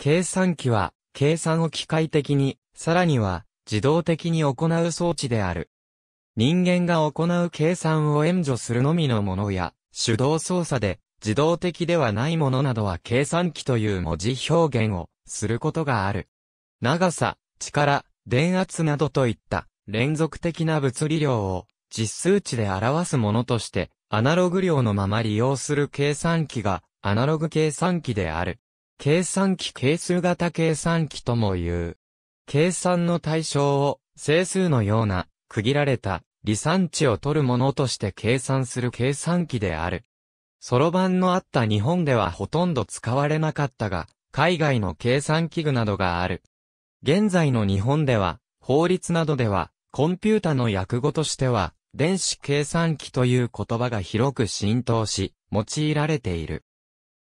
計算機は、計算を機械的に、さらには、自動的に行う装置である。人間が行う計算を援助するのみのものや、手動操作で、自動的ではないものなどは計算機という文字表現をすることがある。長さ、力、電圧などといった連続的な物理量を実数値で表すものとしてアナログ量のまま利用する計算機がアナログ計算機である。計算機係数型計算機とも言う。計算の対象を整数のような区切られた離散値を取るものとして計算する計算機である。そろばんのあった日本ではほとんど使われなかったが、海外の計算器具などがある。現在の日本では、法律などでは、コンピュータの訳語としては、電子計算機という言葉が広く浸透し、用いられている。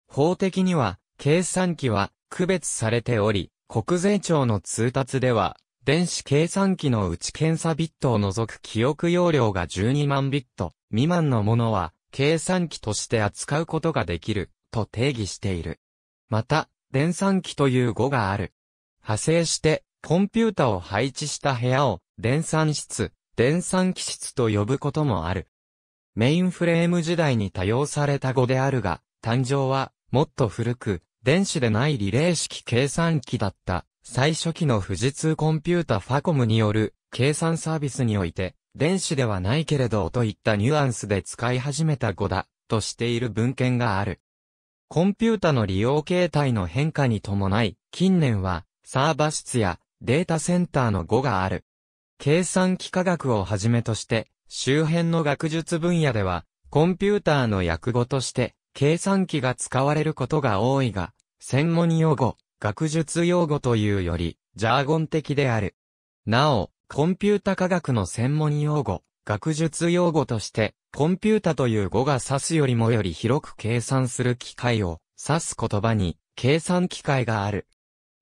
法的には、計算機は区別されており、国税庁の通達では、電子計算機の内検査ビットを除く記憶容量が12万ビット未満のものは計算機として扱うことができると定義している。また、電算機という語がある。派生して、コンピュータを配置した部屋を電算室、電算機室と呼ぶこともある。メインフレーム時代に多用された語であるが、誕生はもっと古く、電子でないリレー式計算機だった、最初期の富士通コンピュータファコムによる計算サービスにおいて、電子ではないけれどといったニュアンスで使い始めた語だ、としている文献がある。コンピュータの利用形態の変化に伴い、近年は、サーバ室やデータセンターの語がある。計算機科学をはじめとして、周辺の学術分野では、コンピューターの訳語として、計算機が使われることが多いが、専門用語、学術用語というより、ジャーゴン的である。なお、コンピュータ科学の専門用語、学術用語として、コンピュータという語が指すよりもより広く計算する機械を指す言葉に、計算機械がある。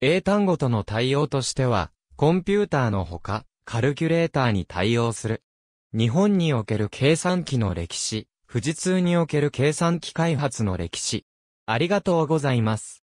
英単語との対応としては、コンピューターのほか、カルキュレーターに対応する。日本における計算機の歴史、富士通における計算機開発の歴史。ありがとうございます。